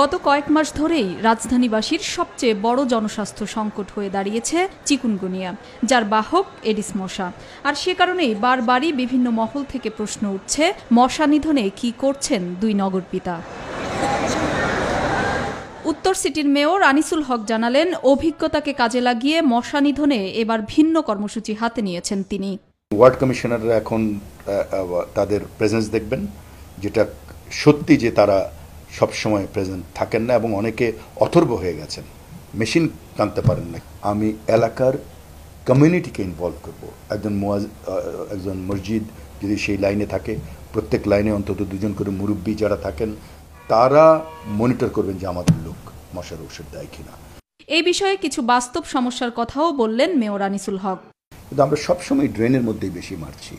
গত কয়েক মাস ধরেই রাজধানীবাসীর সবচেয়ে বড় জনস্বাস্থ্য সংকট হয়ে দাঁড়িয়েছে চিকুনগুনিয়া যার বাহক এডিস মশা আর সে কারণেই বারবারই বিভিন্ন মহল থেকে প্রশ্ন উঠছে মশা নিধনে কি করছেন দুই নগরপিতা উত্তর সিটির মেয়র আনিসুল হক জানালেন অভিজ্ঞতাকে কাজে লাগিয়ে মশা নিধনে এবার ভিন্ন কর্মসূচি হাতে নিয়েছেন তিনি ওয়ার্ড কমিশনাররা এখন তাদের প্রেজেন্স দেখবেন যেটা সত্যি যে তারা সবসময় প্রেজেন্ট থাকেন না এবং অনেকে অথর্ব হয়ে গেছেন মেশিন টানতে পারেন না আমি এলাকার কমিউনিটিকে ইনভলভ করব একজন মোয়াজ একজন মসজিদ যদি সেই লাইনে থাকে প্রত্যেক লাইনে অন্তত দুজন করে মুরব্বী যারা থাকেন তারা মনিটর করবেন যে আমাদের লোক মশার ওষুধ দেয় কিনা এই বিষয়ে কিছু বাস্তব সমস্যার কথাও বললেন মেয়র আনিসুল হক কিন্তু আমরা সবসময় ড্রেনের মধ্যেই বেশি মারছি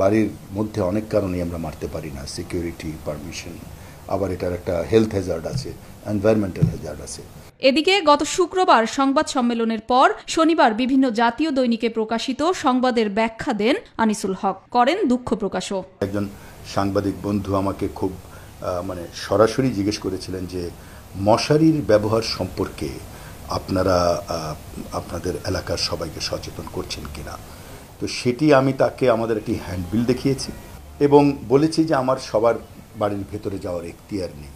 বাড়ির মধ্যে অনেক কারণেই আমরা মারতে পারি না সিকিউরিটি পারমিশন আবার এটার একটা হেলথ হ্যাজার্ড আছে এনভায়রনমেন্টাল হ্যাজার্ড আছে এদিকে গত শুক্রবার সংবাদ সম্মেলনের পর শনিবার বিভিন্ন জাতীয় দৈনিকে প্রকাশিত সংবাদের ব্যাখ্যা দেন আনিসুল হক করেন দুঃখ প্রকাশও একজন সাংবাদিক বন্ধু আমাকে খুব মানে সরাসরি জিজ্ঞেস করেছিলেন যে মশারির ব্যবহার সম্পর্কে আপনারা আপনাদের এলাকার সবাইকে সচেতন করছেন কিনা তো সেটি আমি তাকে আমাদের একটি হ্যান্ডবিল দেখিয়েছি এবং বলেছি যে আমার সবার বাড়ির ভেতরে যাওয়ার এখতিয়ার নেই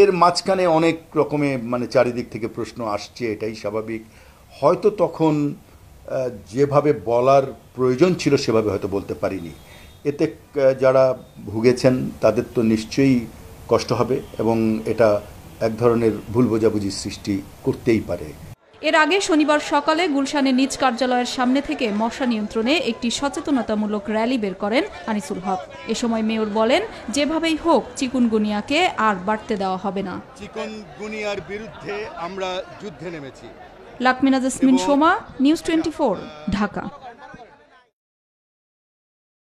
এর মাঝখানে অনেক রকমে মানে চারিদিক থেকে প্রশ্ন আসছে এটাই স্বাভাবিক হয়তো তখন যেভাবে বলার প্রয়োজন ছিল সেভাবে হয়তো বলতে পারিনি এতে যারা ভুগেছেন তাদের তো নিশ্চয়ই কষ্ট হবে এবং এটা এক ধরনের ভুল বোঝাবুঝির সৃষ্টি করতেই পারে এর আগে শনিবার সকালে গুলশানের নিজ কার্যালয়ের সামনে থেকে মশা নিয়ন্ত্রণে একটি সচেতনতামূলক র্যালি বের করেন আনিসুল হক এ সময় মেয়র বলেন যেভাবেই হোক চিকুনগুনিয়াকে আর বাড়তে দেওয়া হবে না চিকুনগুনিয়ার বিরুদ্ধে আমরা যুদ্ধে নেমেছি লাকমিনাজ সোমা নিউজ টোয়েন্টি ঢাকা